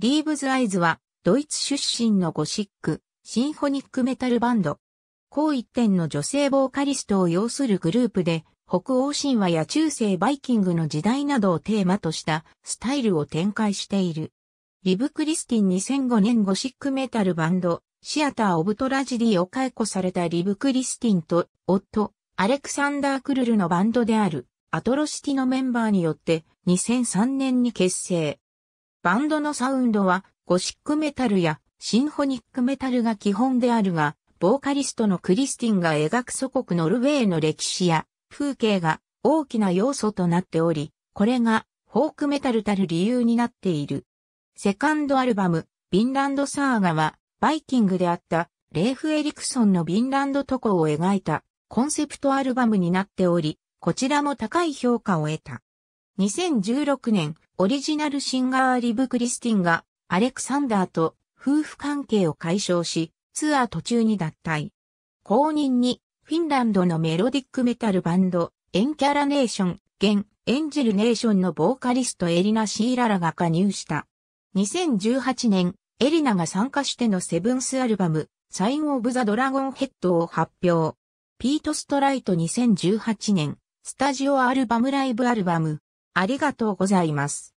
リーブズ・アイズは、ドイツ出身のゴシック、シンフォニックメタルバンド。高一点の女性ボーカリストを要するグループで、北欧神話や中世バイキングの時代などをテーマとしたスタイルを展開している。リブ・クリスティン2005年ゴシックメタルバンド、シアター・オブ・トラジディを解雇されたリブ・クリスティンと、夫、アレクサンダー・クルルのバンドである、アトロシティのメンバーによって2003年に結成。バンドのサウンドはゴシックメタルやシンフォニックメタルが基本であるが、ボーカリストのクリスティンが描く祖国ノルウェーの歴史や風景が大きな要素となっており、これがフォークメタルたる理由になっている。セカンドアルバム、ヴィンランドサーガは、バイキングであったレーフ・エリクソンのヴィンランド渡航を描いたコンセプトアルバムになっており、こちらも高い評価を得た。2016年、オリジナルシンガーリブ・クリスティンが、アレクサンダーと夫婦関係を解消し、ツアー途中に脱退。公認に、フィンランドのメロディックメタルバンド、エンキャラネーション、現、エンジェルネーションのボーカリストエリナ・シーララが加入した。2018年、エリナが参加してのセブンスアルバム、サイン・オブ・ザ・ドラゴンヘッドを発表。ピート・ストライト2018年、スタジオアルバムライブアルバム、ありがとうございます。